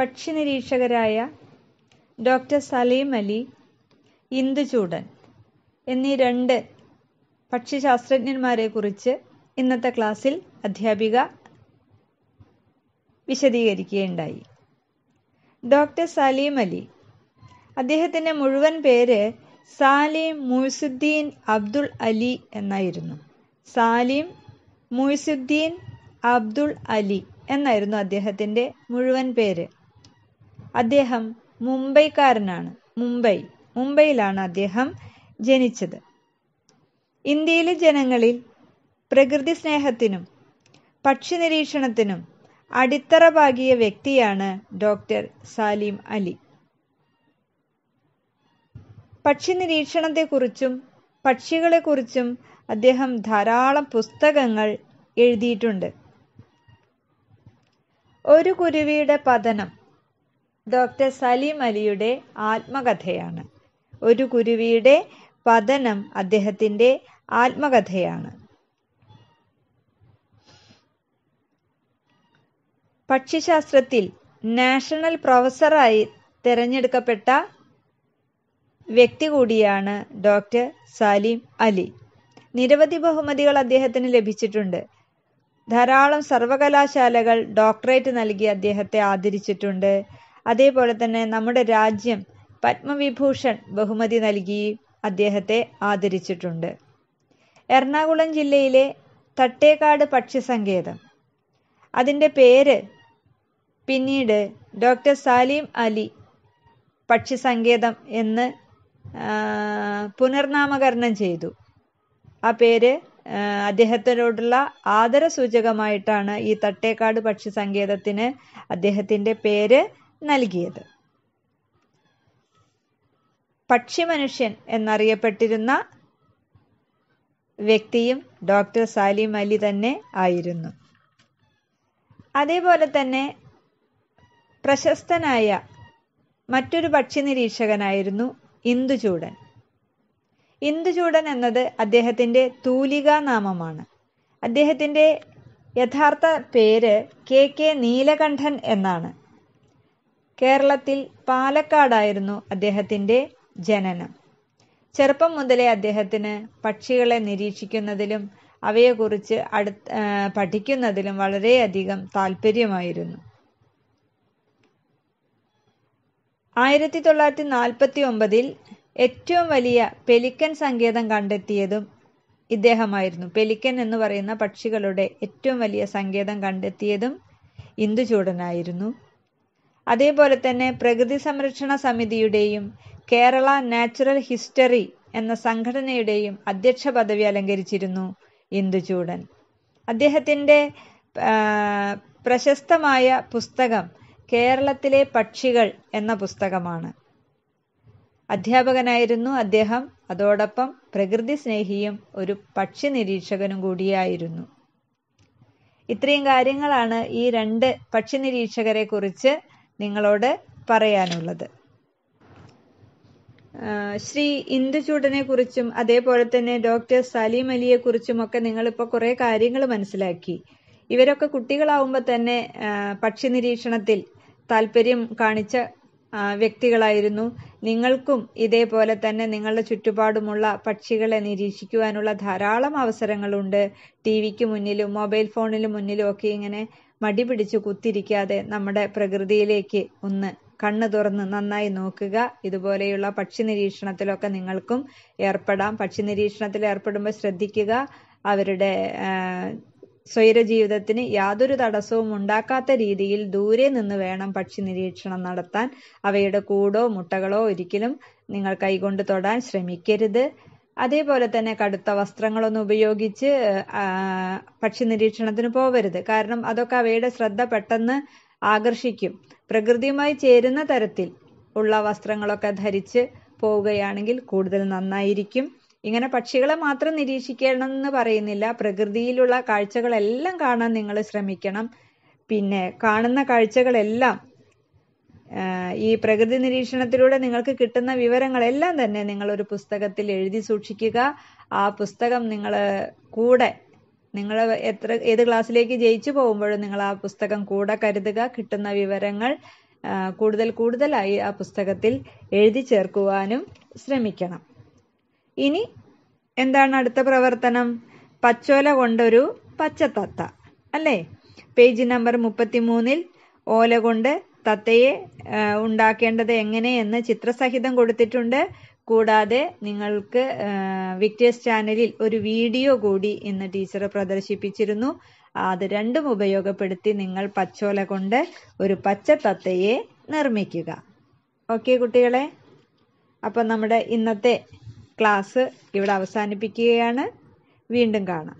പക്ഷി നിരീക്ഷകരായ ഡോക്ടർ സലീം അലി ഇന്ദുചൂടൻ എന്നീ രണ്ട് പക്ഷിശാസ്ത്രജ്ഞന്മാരെ കുറിച്ച് ഇന്നത്തെ ക്ലാസ്സിൽ അധ്യാപിക വിശദീകരിക്കുകയുണ്ടായി ഡോക്ടർ സലീം അലി അദ്ദേഹത്തിൻ്റെ മുഴുവൻ പേര് സാലിം മുയ്സുദ്ദീൻ അബ്ദുൾ അലി എന്നായിരുന്നു സാലിം മുയ്സുദ്ദീൻ അബ്ദുൾ അലി എന്നായിരുന്നു അദ്ദേഹത്തിൻ്റെ മുഴുവൻ പേര് അദ്ദേഹം മുംബൈക്കാരനാണ് മുംബൈ മുംബൈയിലാണ് അദ്ദേഹം ജനിച്ചത് ഇന്ത്യയിലെ ജനങ്ങളിൽ പ്രകൃതി സ്നേഹത്തിനും പക്ഷി നിരീക്ഷണത്തിനും അടിത്തറ പാകിയ വ്യക്തിയാണ് ഡോക്ടർ സാലിം അലി പക്ഷി നിരീക്ഷണത്തെക്കുറിച്ചും പക്ഷികളെക്കുറിച്ചും അദ്ദേഹം ധാരാളം പുസ്തകങ്ങൾ എഴുതിയിട്ടുണ്ട് ഒരു കുരുവിയുടെ പതനം ഡോക്ടർ സലീം അലിയുടെ ആത്മകഥയാണ് ഒരു കുരുവിയുടെ പതനം അദ്ദേഹത്തിൻ്റെ ആത്മകഥയാണ് പക്ഷിശാസ്ത്രത്തിൽ നാഷണൽ പ്രൊഫസറായി തിരഞ്ഞെടുക്കപ്പെട്ട വ്യക്തി കൂടിയാണ് ഡോക്ടർ സലീം അലി നിരവധി ബഹുമതികൾ അദ്ദേഹത്തിന് ലഭിച്ചിട്ടുണ്ട് ധാരാളം സർവകലാശാലകൾ ഡോക്ടറേറ്റ് നൽകി അദ്ദേഹത്തെ ആദരിച്ചിട്ടുണ്ട് അതേപോലെ തന്നെ നമ്മുടെ രാജ്യം പത്മവിഭൂഷൺ ബഹുമതി നൽകി അദ്ദേഹത്തെ ആദരിച്ചിട്ടുണ്ട് എറണാകുളം ജില്ലയിലെ തട്ടേക്കാട് പക്ഷി അതിൻ്റെ പേര് പിന്നീട് ഡോക്ടർ സാലിം അലി പക്ഷി എന്ന് പുനർനാമകരണം ചെയ്തു ആ പേര് അദ്ദേഹത്തിനോടുള്ള സൂചകമായിട്ടാണ് ഈ തട്ടേക്കാട് പക്ഷി സങ്കേതത്തിന് അദ്ദേഹത്തിൻ്റെ പേര് നൽകിയത് പക്ഷിമനുഷ്യൻ എന്നറിയപ്പെട്ടിരുന്ന വ്യക്തിയും ഡോക്ടർ സാലിം അലി തന്നെ ആയിരുന്നു അതേപോലെ തന്നെ പ്രശസ്തനായ മറ്റൊരു പക്ഷി നിരീക്ഷകനായിരുന്നു ഇന്ദുചൂടൻ ഇന്ദുചൂടൻ എന്നത് അദ്ദേഹത്തിൻ്റെ തൂലികാ നാമമാണ് അദ്ദേഹത്തിൻ്റെ യഥാർത്ഥ പേര് കെ കെ നീലകണ്ഠൻ എന്നാണ് കേരളത്തിൽ പാലക്കാടായിരുന്നു അദ്ദേഹത്തിൻ്റെ ജനനം ചെറുപ്പം മുതലേ അദ്ദേഹത്തിന് പക്ഷികളെ നിരീക്ഷിക്കുന്നതിലും അവയെക്കുറിച്ച് അടു പഠിക്കുന്നതിലും വളരെയധികം താല്പര്യമായിരുന്നു ആയിരത്തി തൊള്ളായിരത്തി നാൽപ്പത്തി ഒമ്പതിൽ ഏറ്റവും വലിയ പെലിക്കൻ സങ്കേതം കണ്ടെത്തിയതും ഇദ്ദേഹമായിരുന്നു പെലിക്കൻ എന്ന് പറയുന്ന പക്ഷികളുടെ ഏറ്റവും വലിയ സങ്കേതം കണ്ടെത്തിയതും ഇന്ദുചൂടനായിരുന്നു അതേപോലെ തന്നെ പ്രകൃതി സംരക്ഷണ സമിതിയുടെയും കേരള നാച്ചുറൽ ഹിസ്റ്ററി എന്ന സംഘടനയുടെയും അധ്യക്ഷ പദവി അലങ്കരിച്ചിരുന്നു ഇന്ദുചൂടൻ അദ്ദേഹത്തിൻ്റെ പ്രശസ്തമായ പുസ്തകം കേരളത്തിലെ പക്ഷികൾ എന്ന പുസ്തകമാണ് അധ്യാപകനായിരുന്നു അദ്ദേഹം അതോടൊപ്പം പ്രകൃതി സ്നേഹിയും ഒരു പക്ഷി നിരീക്ഷകനും കൂടിയായിരുന്നു ഇത്രയും കാര്യങ്ങളാണ് ഈ രണ്ട് പക്ഷി നിരീക്ഷകരെ കുറിച്ച് നിങ്ങളോട് പറയാനുള്ളത് ശ്രീ ഇന്ദുചൂടനെ കുറിച്ചും അതേപോലെ തന്നെ ഡോക്ടർ സലീം അലിയെ കുറിച്ചും ഒക്കെ നിങ്ങളിപ്പോൾ കുറെ കാര്യങ്ങൾ മനസ്സിലാക്കി ഇവരൊക്കെ കുട്ടികളാവുമ്പോൾ തന്നെ പക്ഷി നിരീക്ഷണത്തിൽ താല്പര്യം കാണിച്ച വ്യക്തികളായിരുന്നു നിങ്ങൾക്കും ഇതേപോലെ തന്നെ നിങ്ങളുടെ ചുറ്റുപാടുമുള്ള പക്ഷികളെ നിരീക്ഷിക്കുവാനുള്ള ധാരാളം അവസരങ്ങളുണ്ട് ടി വിക്ക് മുന്നിലും മൊബൈൽ ഫോണിന് മുന്നിലും ഒക്കെ ഇങ്ങനെ മടിപിടിച്ചു കുത്തിരിക്കാതെ നമ്മുടെ പ്രകൃതിയിലേക്ക് ഒന്ന് കണ്ണു തുറന്ന് നന്നായി നോക്കുക ഇതുപോലെയുള്ള പക്ഷി നിരീക്ഷണത്തിലൊക്കെ നിങ്ങൾക്കും ഏർപ്പെടാം പക്ഷി നിരീക്ഷണത്തിൽ ഏർപ്പെടുമ്പോൾ ശ്രദ്ധിക്കുക അവരുടെ സ്വൈര ജീവിതത്തിന് യാതൊരു തടസ്സവും ഉണ്ടാക്കാത്ത രീതിയിൽ ദൂരെ നിന്ന് വേണം പക്ഷി നിരീക്ഷണം നടത്താൻ അവയുടെ കൂടോ മുട്ടകളോ ഒരിക്കലും നിങ്ങൾ കൈകൊണ്ട് തൊടാൻ ശ്രമിക്കരുത് അതേപോലെ തന്നെ കടുത്ത വസ്ത്രങ്ങളൊന്നും ഉപയോഗിച്ച് പക്ഷി നിരീക്ഷണത്തിന് പോവരുത് കാരണം അതൊക്കെ അവയുടെ ശ്രദ്ധ പെട്ടെന്ന് ആകർഷിക്കും പ്രകൃതിയുമായി ചേരുന്ന തരത്തിൽ ഉള്ള വസ്ത്രങ്ങളൊക്കെ ധരിച്ച് പോവുകയാണെങ്കിൽ കൂടുതൽ നന്നായിരിക്കും ഇങ്ങനെ പക്ഷികളെ മാത്രം നിരീക്ഷിക്കണം എന്ന് പറയുന്നില്ല പ്രകൃതിയിലുള്ള കാഴ്ചകളെല്ലാം കാണാൻ നിങ്ങൾ ശ്രമിക്കണം പിന്നെ കാണുന്ന കാഴ്ചകളെല്ലാം ഈ പ്രകൃതി നിരീക്ഷണത്തിലൂടെ നിങ്ങൾക്ക് കിട്ടുന്ന വിവരങ്ങളെല്ലാം തന്നെ നിങ്ങൾ ഒരു പുസ്തകത്തിൽ എഴുതി സൂക്ഷിക്കുക ആ പുസ്തകം നിങ്ങൾ കൂടെ നിങ്ങൾ എത്ര ഏത് ക്ലാസ്സിലേക്ക് ജയിച്ചു പോകുമ്പോഴും നിങ്ങൾ ആ പുസ്തകം കൂടെ കരുതുക കിട്ടുന്ന വിവരങ്ങൾ കൂടുതൽ കൂടുതലായി ആ പുസ്തകത്തിൽ എഴുതി ചേർക്കുവാനും ശ്രമിക്കണം ഇനി എന്താണ് അടുത്ത പ്രവർത്തനം പച്ചോല കൊണ്ടൊരു പച്ചത്തത്ത അല്ലേ പേജ് നമ്പർ മുപ്പത്തിമൂന്നിൽ ഓല കൊണ്ട് തത്തയെ ഉണ്ടാക്കേണ്ടത് എങ്ങനെയെന്ന് ചിത്രസഹിതം കൊടുത്തിട്ടുണ്ട് കൂടാതെ നിങ്ങൾക്ക് വിക്ടേഴ്സ് ചാനലിൽ ഒരു വീഡിയോ കൂടി ഇന്ന് ടീച്ചർ പ്രദർശിപ്പിച്ചിരുന്നു അത് രണ്ടും ഉപയോഗപ്പെടുത്തി നിങ്ങൾ പച്ചോല കൊണ്ട് ഒരു പച്ച തത്തയെ നിർമ്മിക്കുക ഓക്കെ കുട്ടികളെ അപ്പം നമ്മുടെ ഇന്നത്തെ ക്ലാസ് ഇവിടെ അവസാനിപ്പിക്കുകയാണ് വീണ്ടും കാണാം